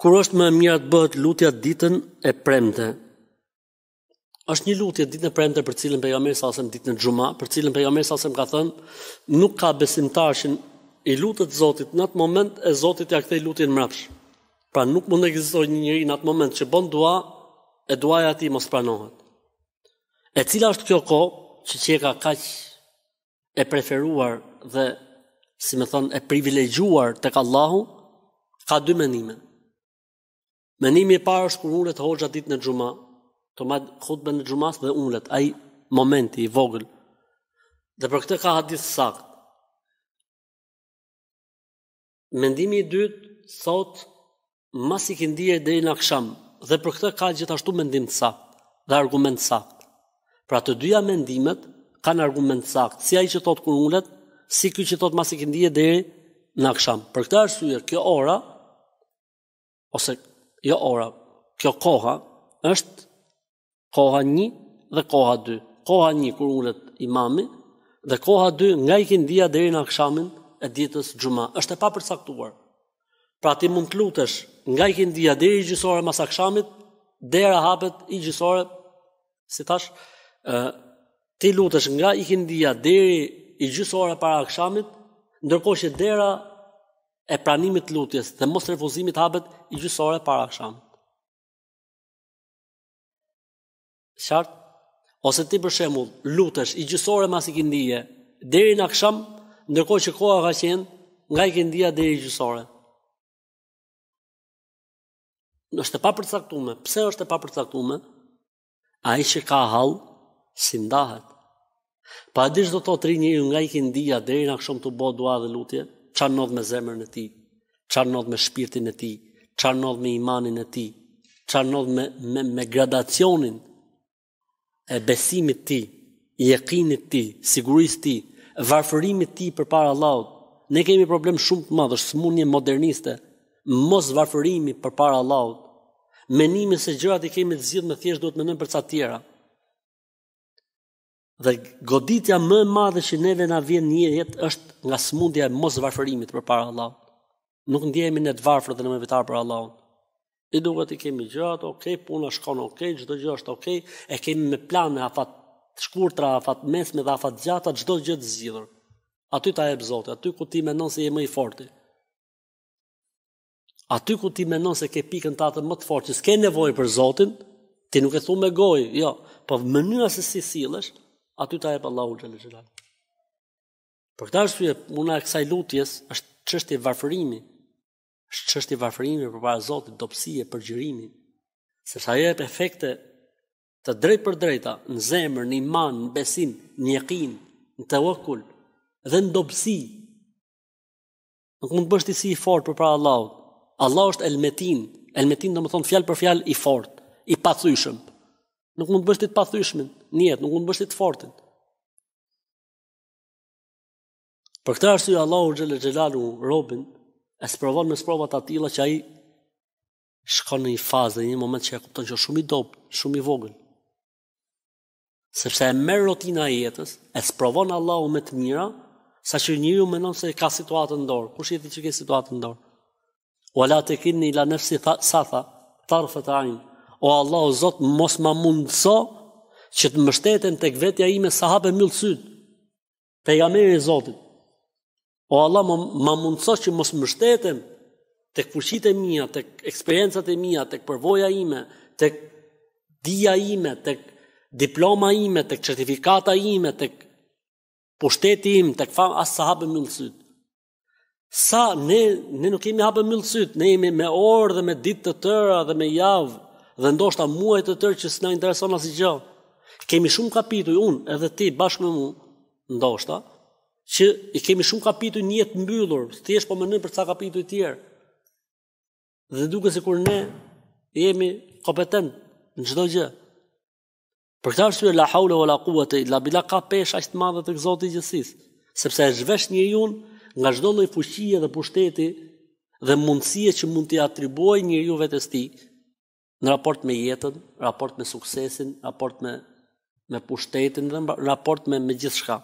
Kur është më mirë të bëhet lutja ditën e premte? Është një lutje ditën e premte për cilën pejgamberi sa sem ditën e xumë, për cilën pejgamberi sa sem ka thënë, nuk ka besimtar i lutet Zotit në atë moment e Zotit ja kthej lutjen mbrapsht. Pra nuk mund të ekzistojë një njeri në atë moment që bën dua e duaja e tij mos pranohet. E cila është kjo kohë që çe ka kaq e preferuar dhe si më thon e privilegjuar tek Allahu ka dy mendime. Mendimi i parë është kur ulet hoxha ditën në xhuma, të madh hutben në xhumas dhe ulet ai momenti i vogël. Dhe për këtë ka hadith sakt. Mendimi i dytë thot mas i këndije dhe i në aksham, dhe për këtë ka gjithashtu mendim të sakt dhe argument të sakt. Pra të dyja mendimet kanë argument të sakt, si a i që thot kër ullet, si ky që thot mas i këndije dhe i në aksham. Për këtë arsye kjo ora, ose jo ora, kjo koha është koha një dhe koha dy. Koha një kur ullet imami dhe koha dy nga i këndia dheri në akshamin e ditës gjuma. është e pa përsaktuar. Pra ti mund të lutesh nga i këndia dheri i gjysore mas akshamit, dera hapet i gjysore, si tash, ti lutesh nga i këndia dheri i gjysore para akshamit, ndërkohë që dera e pranimit lutjes dhe mos refuzimit habet i gjysore para akshamit. qartë, ose ti për shembull lutesh i gjysore mas i këndije deri në akşam, ndërkohë që koha ka qenë nga i këndija deri i gjysore. Në është e papërcaktume, pse është e papërcaktume? A i që ka hall, si ndahet. Pa adish do të të rinjë nga i këndija deri në akşam të bo dua dhe lutje, qarë nodhë me zemrën e ti, qarë nodhë me shpirtin e ti, qarë nodhë me imanin e ti, qarë nodhë me, me, me gradacionin e besimit ti, i ekinit ti, sigurist ti, varfërimit ti për para laud. Ne kemi problem shumë të madhë, është mund një moderniste, mos varfërimi për para laud, menimi se gjërat i kemi të zhjith me thjesht duhet me nëmë për ca tjera, Dhe goditja më e madhe që neve na vjen në jetë është nga smundja e mos varfërimit përpara Allahut. Nuk ndjehemi ne të varfër dhe në mëvetar për Allahun. I duhet të kemi gjatë, ok, puna shkon ok, çdo gjë është ok, e kemi me plan afat të shkurtra, afat mesme dhe afat gjata, çdo gjë të zgjidhur. Aty ta jep Zoti, aty ku ti mendon se je më i fortë. Aty ku ti mendon se ke pikën tatë më të fortë, s'ke nevojë për Zotin, ti nuk e thu me gojë, jo, po mënyra se si sillesh, aty ta jep Allahu xhallahu xhelal. Për këtë arsye, mundaj kësaj lutjes është çështje varfërimi. Është çështje varfërimi përpara Zotit, dobësie për gjërimin, sepse ajo jep efekte të drejtë për drejta në zemër, në iman, në besim, në yakin, në tawakkul dhe në dobësi. Nuk mund të bësh ti si i fort përpara Allahut. Allah është El-Metin. El-Metin do të thonë fjalë për fjalë i fort, i pathyeshëm. Nuk mund të bësh ti të pathyeshëm njët, nuk mund bështi të fortin. Për këta është i Allahu Gjellë Gjellalu robin, e sprovon me sprovat atila që a i shkon në një fazë dhe një moment që e kupton që shumë i dobë, shumë i vogël. Sepse e merë rotina e jetës, e sprovon Allahu me të mira, sa që një ju menon se ka situatë në dorë. Kush jeti që ke situatë në dorë? O la të kini la nefsi sa tha, tarë fëtë ajnë. O Allahu Zotë mos ma mundëso, që të mështeten të këvetja ime sahabe mëllë sytë, pe jam e e Zotit. O Allah, ma, më mundëso që mos mështeten të këpushit e mija, të eksperiencat e mija, të këpërvoja ime, të dhja ime, të diploma ime, të këtërtifikata ime, të pushteti im, të këfam, asë sahabe mëllë sytë. Sa ne, ne nuk kemi hapë mëllësyt, ne jemi me orë dhe me ditë të tëra dhe me javë dhe ndoshta muaj të tërë që s'na intereson asgjë kemi shumë kapituj unë edhe ti bashkë me mu, ndoshta, që i kemi shumë kapituj një jetë mbyllur, të jeshtë po mënën për sa kapituj tjerë. Dhe duke si kur ne jemi kompetent në gjdo gjë. Për këta është la haule o la kuate, la bila ka pesha ishtë madhe të këzoti gjësis, sepse e zhvesh një nga gjdo lëj fushqie dhe pushteti dhe mundësie që mund të atribuaj një ju vetës ti në raport me jetën, raport me suksesin, raport me me pushtetin dhe raport me me gjithë shka.